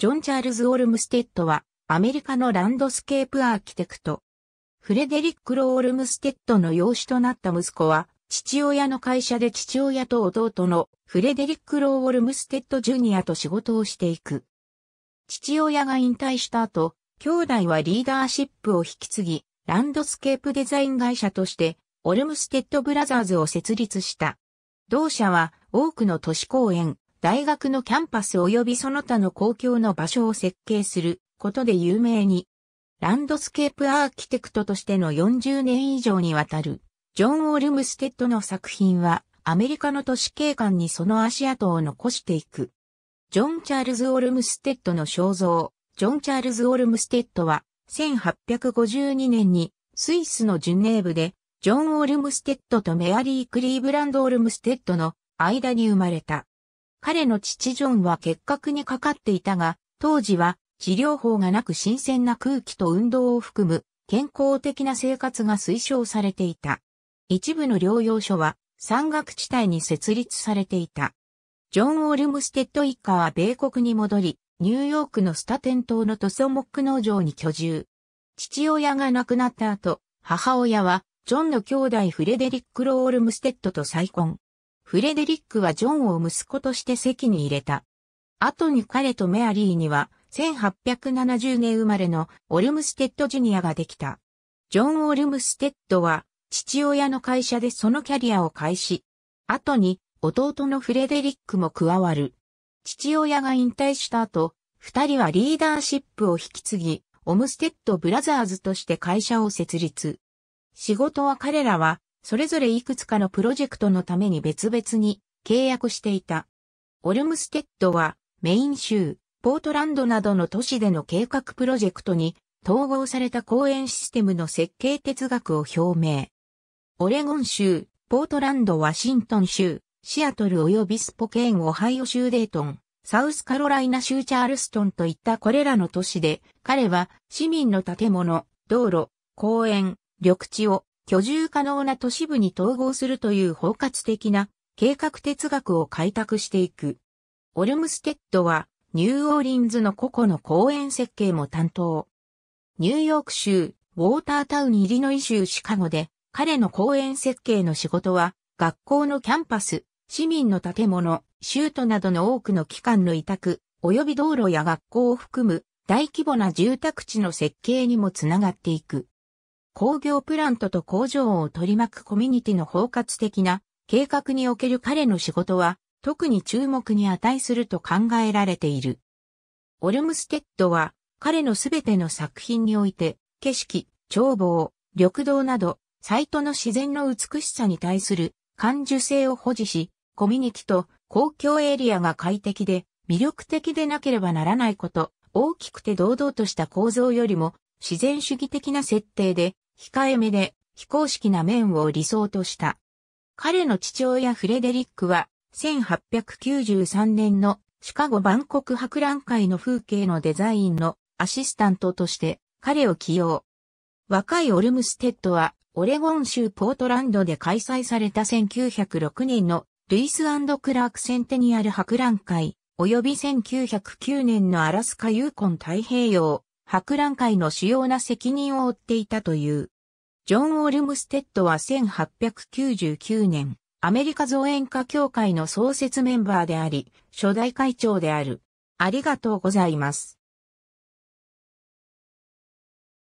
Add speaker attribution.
Speaker 1: ジョン・チャールズ・オルムステッドは、アメリカのランドスケープアーキテクト。フレデリック・ロー・オルムステッドの養子となった息子は、父親の会社で父親と弟のフレデリック・ロー・オルムステッド・ジュニアと仕事をしていく。父親が引退した後、兄弟はリーダーシップを引き継ぎ、ランドスケープデザイン会社として、オルムステッド・ブラザーズを設立した。同社は多くの都市公園、大学のキャンパス及びその他の公共の場所を設計することで有名に、ランドスケープアーキテクトとしての40年以上にわたる、ジョン・オルムステッドの作品は、アメリカの都市景観にその足跡を残していく。ジョン・チャールズ・オルムステッドの肖像、ジョン・チャールズ・オルムステッドは、1852年にスイスのジュネーブで、ジョン・オルムステッドとメアリー・クリーブランド・オルムステッドの間に生まれた。彼の父ジョンは結核にかかっていたが、当時は治療法がなく新鮮な空気と運動を含む健康的な生活が推奨されていた。一部の療養所は山岳地帯に設立されていた。ジョン・オルムステッド一家は米国に戻り、ニューヨークのスタテン島のトソモック農場に居住。父親が亡くなった後、母親は、ジョンの兄弟フレデリック・ロー・オルムステッドと再婚。フレデリックはジョンを息子として席に入れた。後に彼とメアリーには、1870年生まれのオルムステッドジュニアができた。ジョン・オルムステッドは、父親の会社でそのキャリアを開始。後に、弟のフレデリックも加わる。父親が引退した後、二人はリーダーシップを引き継ぎ、オムステッドブラザーズとして会社を設立。仕事は彼らはそれぞれいくつかのプロジェクトのために別々に契約していた。オルムステッドはメイン州、ポートランドなどの都市での計画プロジェクトに統合された公園システムの設計哲学を表明。オレゴン州、ポートランドワシントン州、シアトル及びスポケーンオハイオ州デートン、サウスカロライナ州チャールストンといったこれらの都市で、彼は市民の建物、道路、公園、緑地を居住可能な都市部に統合するという包括的な計画哲学を開拓していく。オルムステッドはニューオーリンズの個々の公園設計も担当。ニューヨーク州、ウォータータウンイリノイ州シカゴで彼の公園設計の仕事は学校のキャンパス、市民の建物、シュートなどの多くの機関の委託、及び道路や学校を含む大規模な住宅地の設計にもつながっていく。工業プラントと工場を取り巻くコミュニティの包括的な計画における彼の仕事は特に注目に値すると考えられている。オルムステッドは彼のすべての作品において景色、眺望、緑道などサイトの自然の美しさに対する感受性を保持し、コミュニティと公共エリアが快適で魅力的でなければならないこと、大きくて堂々とした構造よりも自然主義的な設定で控えめで非公式な面を理想とした。彼の父親フレデリックは1893年のシカゴ万国博覧会の風景のデザインのアシスタントとして彼を起用。若いオルムステッドはオレゴン州ポートランドで開催された1906年のルイスクラークセンテニアル博覧会及び1909年のアラスカユーコン太平洋博覧会の主要な責任を負っていたという。ジョン・オルムステッドは1899年、アメリカ造園家協会の創設メンバーであり、初代会長である。ありがとうございます。